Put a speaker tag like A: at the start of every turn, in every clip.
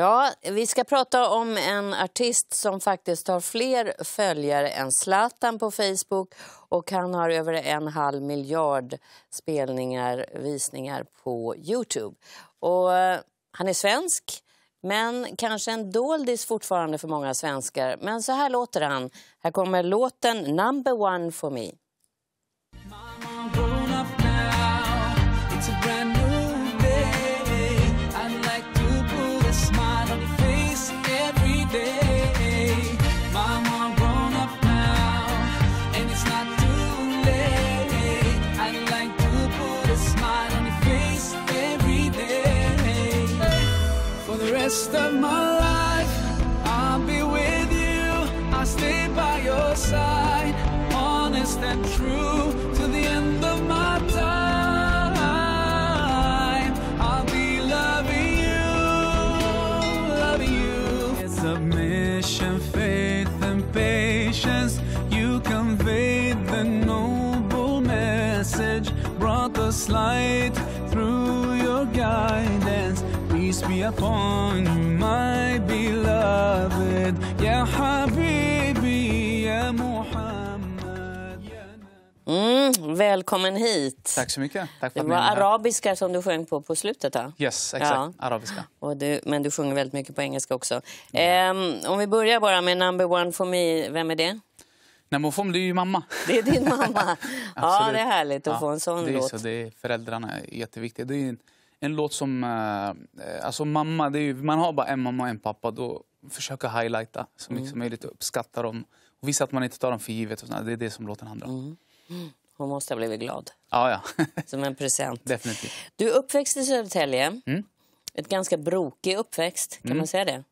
A: Ja, vi ska prata om en artist som faktiskt har fler följare än Zlatan på Facebook och han har över en halv miljard spelningar, visningar på Youtube. Och eh, han är svensk, men kanske en doldis fortfarande för många svenskar. Men så här låter han. Här kommer låten Number One For Me.
B: rest of my life I'll be with you I'll stay by your side Honest and true To the end of my time I'll be loving you Loving you Submission, faith and patience You conveyed the noble message Brought us light through your guidance peace be upon you, my beloved يا حبيبي يا محمد mm, Välkommen hit. Tack så mycket. Tack för det var
A: arabiska som du sjöng på på slutet. Då. Yes, exakt. Ja. Arabiska. Och du, men du sjunger väldigt mycket på engelska också. Mm. Um, om vi börjar bara med Number one for me, vem är det?
B: Nej, men det är ju mamma. Det är din mamma. ja, det är härligt att ja, få en sån det låt. Så, det är föräldrarna är jätteviktiga. Det är en låt som... Eh, eh, alltså mamma, ju, man har bara en mamma och en pappa. Då försöka highlighta så mycket som möjligt liksom mm. och uppskatta dem. Och visa att man inte tar dem för givet. Och sådär. Det är det som låten handlar om. Mm.
A: Hon måste ha blivit glad.
B: Ah, ja.
A: som en present. Definitivt. Du är uppväxt i Södertälje. Mm. Ett ganska brokig uppväxt, kan mm. man säga det?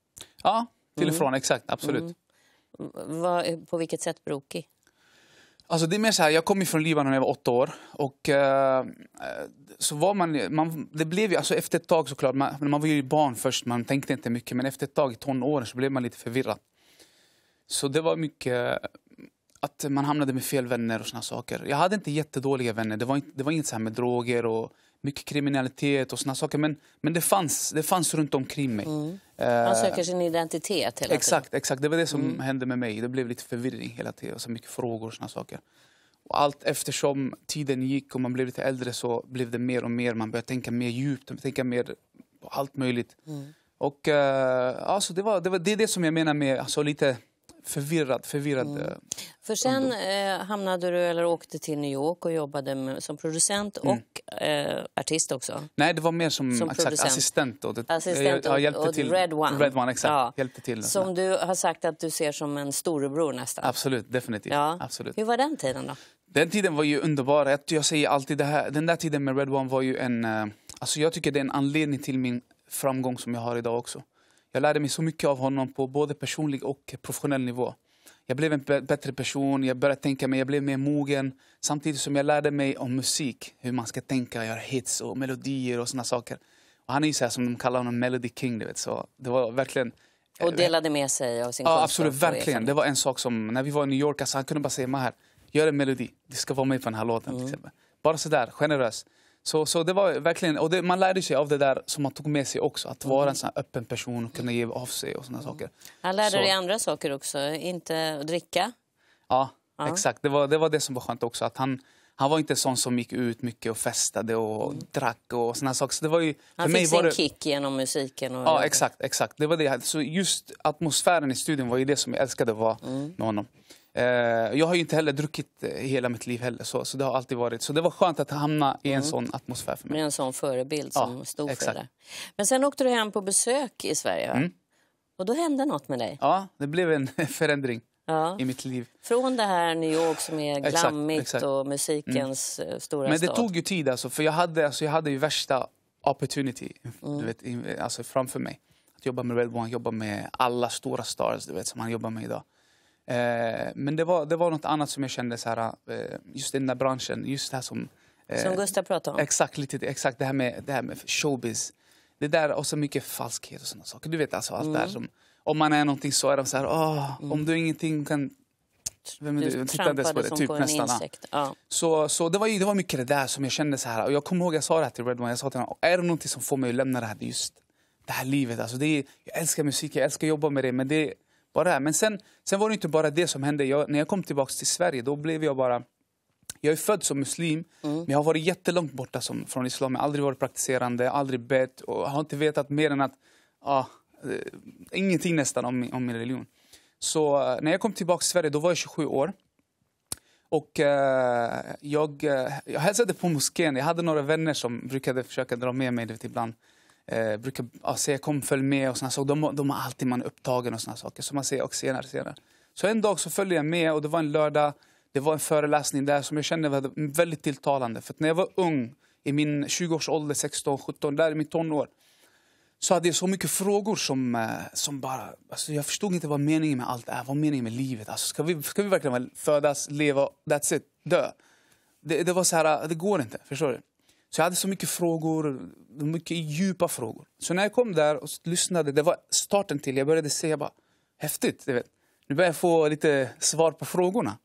A: Ja, till och mm. från. Exakt, absolut. Mm. Var, på vilket sätt brokig?
B: Alltså det är mer så här, jag kom från Libanon när jag var åtta år. Och, eh, eh, så var man, man, det blev ju, alltså efter ett tag såklart, man, man var ju barn först, man tänkte inte mycket. Men efter ett tag i tonåren så blev man lite förvirrad. Så det var mycket eh, att man hamnade med fel vänner och såna saker. Jag hade inte jättedåliga vänner. Det var, inte, det var inget så här med droger och mycket kriminalitet och såna saker. Men, men det, fanns, det fanns runt omkring mig. Mm. Man eh, söker sin
A: identitet hela exakt,
B: tiden. Exakt, det var det som mm. hände med mig. Det blev lite förvirring hela tiden, så mycket frågor och såna saker. Och allt eftersom tiden gick och man blev lite äldre så blev det mer och mer. Man började tänka mer djupt, tänka mer på allt möjligt. Mm. Och uh, alltså det, var, det, var, det är det som jag menar med alltså lite förvirrad, förvirrad. Mm. Eh,
A: För sen eh, hamnade du eller åkte till New York och jobbade med, som producent mm. och eh, artist också?
B: Nej, det var mer som, som exakt, assistent. Åt ett, assistent jag, jag hjälpte till, Red One. Red One exakt, ja. hjälpte till. Som
A: du har sagt att du ser som en storebror nästan.
B: Absolut, definitivt. Ja. Absolut. Hur
A: var den tiden då?
B: Den tiden var ju underbar. Jag, säger alltid det här, den där tiden med Red One var ju en... Eh, alltså jag tycker det är en anledning till min framgång som jag har idag också. Jag lärde mig så mycket av honom på både personlig och professionell nivå. Jag blev en bättre person, jag började tänka mer, jag blev mer mogen. Samtidigt som jag lärde mig om musik, hur man ska tänka, göra hits och melodier och såna saker. Och han är ju så här som de kallar honom, Melody King. Du vet, så det var verkligen... Och delade
A: med sig av sin ja, Absolut, verkligen. Det var
B: en sak som, när vi var i New York, alltså, han kunde bara säga här, gör en melodi, du ska vara med på den här låten. Mm. Bara sådär, generös. Så, så det var verkligen, och det, man lärde sig av det där som man tog med sig också. Att vara en mm. sån öppen person och kunna ge av sig och såna mm. saker.
A: Han lärde så. dig andra saker också, inte dricka.
B: Ja, ja, exakt. Det var, det var det som var skönt också. Att han, han var inte sån som gick ut mycket och festade och mm. drack och såna saker. Så det var ju, han fick sin det...
A: kick genom musiken. Och ja,
B: exakt. exakt. Det var det. Så just atmosfären i studion var ju det som jag älskade var mm. med honom. Eh, jag har inte heller druckit eh, hela mitt liv heller. Så, så det har alltid varit. Så det var skönt att hamna i en mm. sån atmosfär för mig. Med
A: en sån förebild som ja, stod exakt. för det. Men sen åkte du hem på besök i Sverige mm. Och då hände nåt med dig.
B: Ja, det blev en förändring. Ja. i mitt liv.
A: Från det här New York som är glammigt exakt, exakt. och mm. musikens
B: mm. stora Men det stad. tog ju tid alltså, för jag hade, alltså, jag hade ju värsta opportunity mm. du vet, alltså, framför mig. Att jobba med Red One, jobba med alla stora stars du vet, som han jobbar med idag. Eh, men det var, det var något annat som jag kände, så här, eh, just i den där branschen, just det här som... Eh, som Gustav pratade om? Exakt, lite, exakt det, här med, det här med showbiz. Det där och så mycket falskhet och sådana saker. Du vet alltså allt mm. här. som... Om man är någonting så är de så här, oh, mm. om du ingenting kan vem du, du tittades på det, typ nästan. Ja. Så, så det, var, det var mycket det där som jag kände så här. Och jag kommer ihåg jag sa det här till Redman, jag sa till honom, är det någonting som får mig att lämna det här, just det här livet? Alltså det är, jag älskar musik, jag älskar att jobba med det, men det, bara det här. Men sen, sen var det inte bara det som hände. Jag, när jag kom tillbaka till Sverige då blev jag bara... Jag är född som muslim, mm. men jag har varit jättelångt borta som, från islam. Jag har aldrig varit praktiserande, aldrig bett och har inte vetat mer än att... Ah, eh, ingenting nästan om min, om min religion. Så eh, när jag kom tillbaka till Sverige då var jag 27 år. Och eh, jag, eh, jag hälsade på moskén. Jag hade några vänner som brukade försöka dra med mig vet, ibland eh, brukar ja, säga kom följ med och såna saker. De, de har alltid man upptagen och såna saker. Så man säger och senare, senare. Så en dag så följde jag med och det var en lördag. Det var en föreläsning där som jag kände var väldigt tilltalande. För när jag var ung, i min 20-årsålder, 16, 17, där i mitt tonår. Så hade jag så mycket frågor som, eh, som bara... Alltså jag förstod inte vad meningen med allt är. Vad meningen med livet? Alltså ska, vi, ska vi verkligen födas, leva, that's it, dö? Det, det var så här, det går inte. Förstår du? Så jag hade så mycket frågor, mycket djupa frågor. Så när jag kom där och lyssnade, det var starten till, jag började se, jag bara, häftigt, du vet. Nu börjar jag få lite svar på frågorna.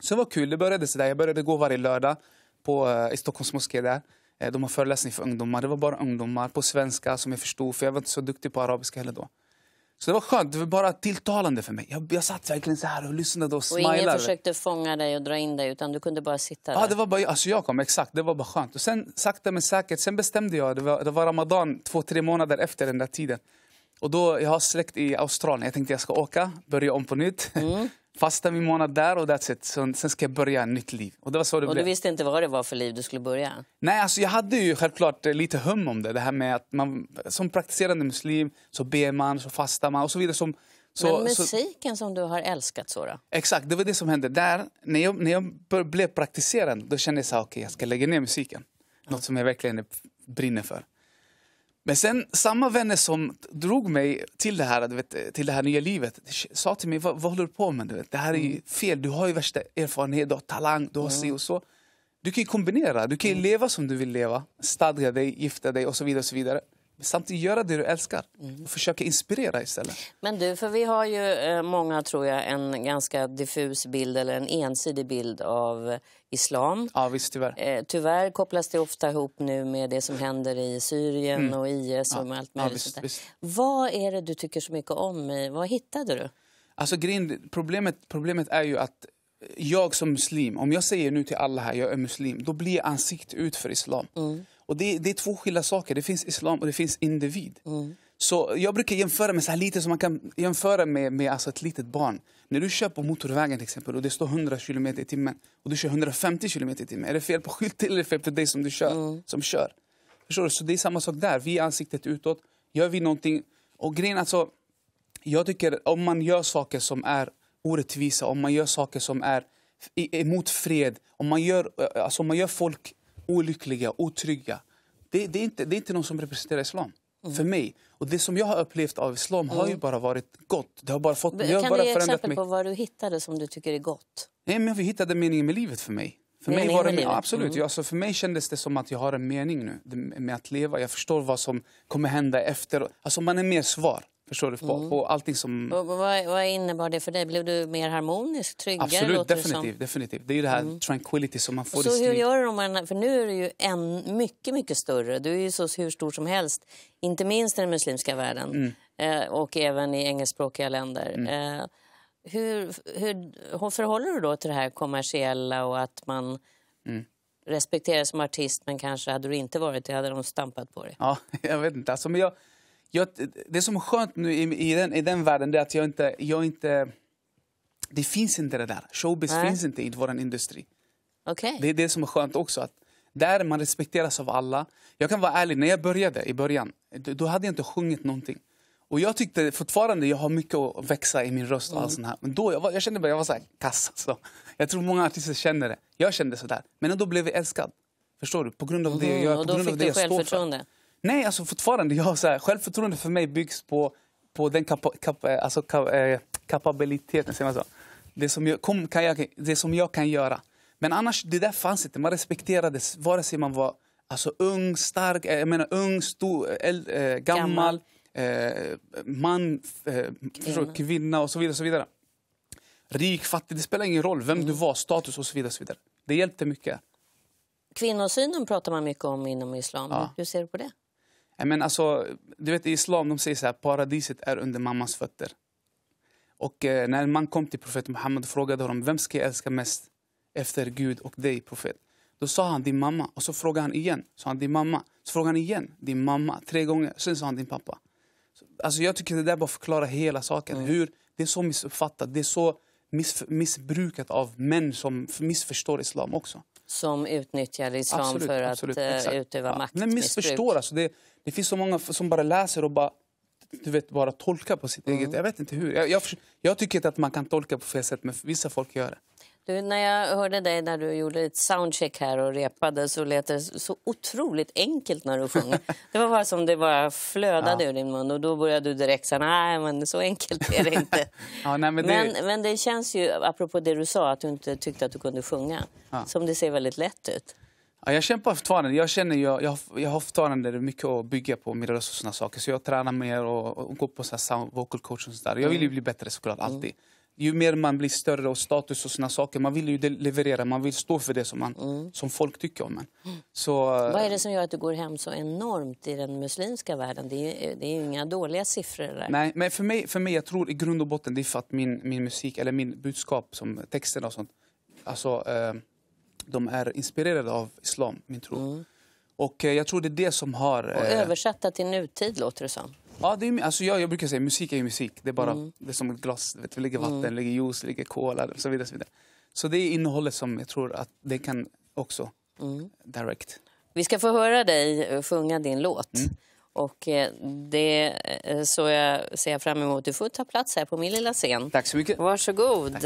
B: Så det var kul, det började sådär. Jag började gå varje lördag på, eh, i Stockholms moské där. Eh, de har föreläsning för ungdomar, det var bara ungdomar på svenska som jag förstod, för jag var inte så duktig på arabiska heller då. Så det var skönt, det var bara tilltalande för mig. Jag, jag satt verkligen så här och lyssnade och smilade. Och ingen försökte
A: fånga dig och dra in dig utan du kunde bara sitta där? Ja, det
B: var bara, alltså jag kom, exakt. Det var bara skönt. Och sen sakta men säkert, sen bestämde jag, det var, det var Ramadan två, tre månader efter den där tiden. Och då, jag har släkt i Australien, jag tänkte jag ska åka, börja om på nytt. Mm. Fasta min månad där och that's it. Så, sen ska jag börja ett nytt liv. Och, det var så det och blev. du
A: visste inte vad det var för liv du skulle börja?
B: Nej, alltså jag hade ju självklart eh, lite hum om det. Det här med att man som praktiserande muslim så ber man, så fastar man och så vidare. Som, så, Men
A: musiken så, som du har älskat så då?
B: Exakt, det var det som hände. Där, när jag, när jag blev praktiserande då kände jag att okay, jag ska lägga ner musiken. Något som jag verkligen brinner för. Men sen samma vänner som drog mig till det här, vet, till det här nya livet sa till mig, vad, vad håller du på med? Du vet, det här är mm. fel, du har ju värsta erfarenhet, du har talang, du har mm. si och så. Du kan kombinera, du kan mm. leva som du vill leva, stadga dig, gifta dig och så vidare. Och så vidare samtidigt göra det du älskar. Och mm. försöka inspirera istället.
A: Men du, för vi har ju eh, många, tror jag, en ganska diffus bild eller en ensidig bild av islam. Ja, visst, tyvärr. Eh, tyvärr kopplas det ofta ihop nu med det som händer i Syrien mm. och IS och ja. allt möjligt. Ja, visst, visst. Vad är det du tycker så mycket om? Vad hittade
B: du? Alltså, grejen, problemet, problemet är ju att jag som muslim, om jag säger nu till alla här jag är muslim, då blir jag ansikt ut för islam. Mm. Och det, det är två skilda saker. Det finns islam och det finns individ. Mm. Så jag brukar jämföra med så lite som man kan jämföra med, med alltså ett litet barn. När du kör på motorvägen till exempel och det står 100 km i timmen och du kör 150 km i timmen. Är det fel på skylten eller fel på dig som, du kör, mm. som kör? Förstår du? Så det är samma sak där. Vi är ansiktet utåt. Gör vi någonting... Och grejen alltså, jag tycker om man gör saker som är orättvisa, om man gör saker som är emot fred, om man gör, eh, alltså om man gör folk olyckliga, otrygga. Det, det, är, inte, det är inte någon som representerar islam. Mm. För mig. Och det som jag har upplevt av islam mm. har ju mm. bara varit gott. Det har bara fått, kan har bara du ge exempel mig. på
A: vad du hittade som du tycker är
B: gott? Nej, men vi hittade meningen med livet för mig. För mig, var det, med, absolut, mm. alltså för mig kändes det som att jag har en mening nu med att leva. Jag förstår vad som kommer hända efter. Alltså man är mer svar. Förstår du? På, mm. på allting som...
A: vad, vad innebar det för dig? Blev du mer harmonisk? Tryggare? Absolut, definitivt.
B: Det, definitivt. det är ju det här mm. tranquility som man får så hur gör
A: du om man, För nu är du ju en, mycket, mycket större. Du är ju så hur stor som helst, inte minst i den muslimska världen mm. eh, och även i engelskspråkiga länder. Mm. Eh, hur, hur, hur förhåller du då till det här kommersiella och att man mm. respekteras som artist men kanske hade du inte varit det hade de stampat
B: på dig? Ja, jag vet inte. Alltså, men jag jag, det som är skönt nu i, i, den, i den världen är att jag inte, jag inte... Det finns inte det där. Showbiz Nej. finns inte i vår industri. Okay. Det är det som är skönt också. Att där man respekteras av alla. Jag kan vara ärlig, när jag började i början, då hade jag inte sjungit någonting. Och jag tyckte fortfarande jag har mycket att växa i min röst och mm. allt sånt här. Men då jag, var, jag kände bara jag var så här kass. Så. Alltså. Jag tror många artister känner det. Jag kände så Men då blev jag älskad. Förstår du? På grund av mm. det mm, på grund av det jag står för. Nej, alltså fortfarande. Jag, så här, självförtroende för mig byggs på, på den kapa, kapa, alltså, ka, eh, kapabiliteten, säger man så? Det som, jag, kom, kan jag, det som jag kan göra. Men annars, det där fanns inte. Man respekterades vare sig man var alltså, ung, stark, eh, jag menar ung, stor, äl, äh, gammal, gammal. Äh, eh, man, äh, kvinna. kvinna. och så vidare. så vidare. Rik, fattig, det spelar ingen roll. Vem mm. du var, status och så vidare. så vidare. Det hjälpte mycket. Kvinnosynen pratar man
A: mycket om inom islam. Ja. Hur ser du på det?
B: Men alltså, du vet, I islam de säger så här, paradiset är under mammas fötter. Och eh, när man kom till profeten Muhammed frågade honom vem ska jag älska mest efter Gud och dig profet. Då sa han din mamma och så frågade han igen. Sa han din mamma. Så frågade han igen din mamma tre gånger. Sen sa han din pappa. Alltså jag tycker det där bara förklarar hela saken. Mm. Hur, det är så missuppfattat. Det är så miss, missbrukat av män som missförstår islam också. Som utnyttjar islam absolut, för absolut, att eh, exakt. utöva ja. maktmissbruk. Men missförstår, alltså det, det finns så många som bara läser och bara du vet, bara tolka på sitt mm. eget... Jag vet inte hur. Jag, jag, jag tycker inte att man kan tolka på fel sätt, men vissa folk gör det.
A: Du, när jag hörde dig när du gjorde ett soundcheck här och repade så lät det så otroligt enkelt när du sjöng. Det var bara som det bara flödade ja. ur din mun och då började du direkt säga nej men så enkelt är det inte. ja, nej, men, det... Men, men, det... känns ju, apropå det du sa, att du inte tyckte att du kunde sjunga, ja. som det ser väldigt lätt ut.
B: Ja, jag kämpar fortfarande. Jag känner jag, jag, jag har fortfarande mycket att bygga på min röst och sådana saker. Så jag tränar mer och, och går på så här sound, vocal coach och sådär. Jag vill ju mm. bli bättre såklart, mm. alltid. Mm ju mer man blir större och status och såna saker, man vill ju leverera, man vill stå för det som, man, mm. som folk tycker om en. Så, Vad är eh, det som
A: gör att du går hem så enormt i den muslimska världen? Det är det är inga dåliga siffror
B: där. Nej, men för mig, för mig, jag tror i grund och botten, det är för att min, min musik, eller min budskap, som texterna och sånt, alltså, eh, de är inspirerade av islam, min tro. Mm. Och eh, jag tror det är det som har... Och
A: översatta till nutid låter det som.
B: Ja, det är, alltså jag, jag brukar säga musik är ju musik. Det är bara mm. det är som ett glas. Vet, det ligger mm. vatten, mm. ligger juice, ligger cola och så vidare. Så, vidare. så det är innehållet som jag tror att det kan också mm. direct.
A: Vi ska få höra dig eh, sjunga din låt. Mm. Och eh, det eh, så jag ser jag fram emot. Du får ta plats här på min lilla scen. Tack så mycket. Varsågod. Tack.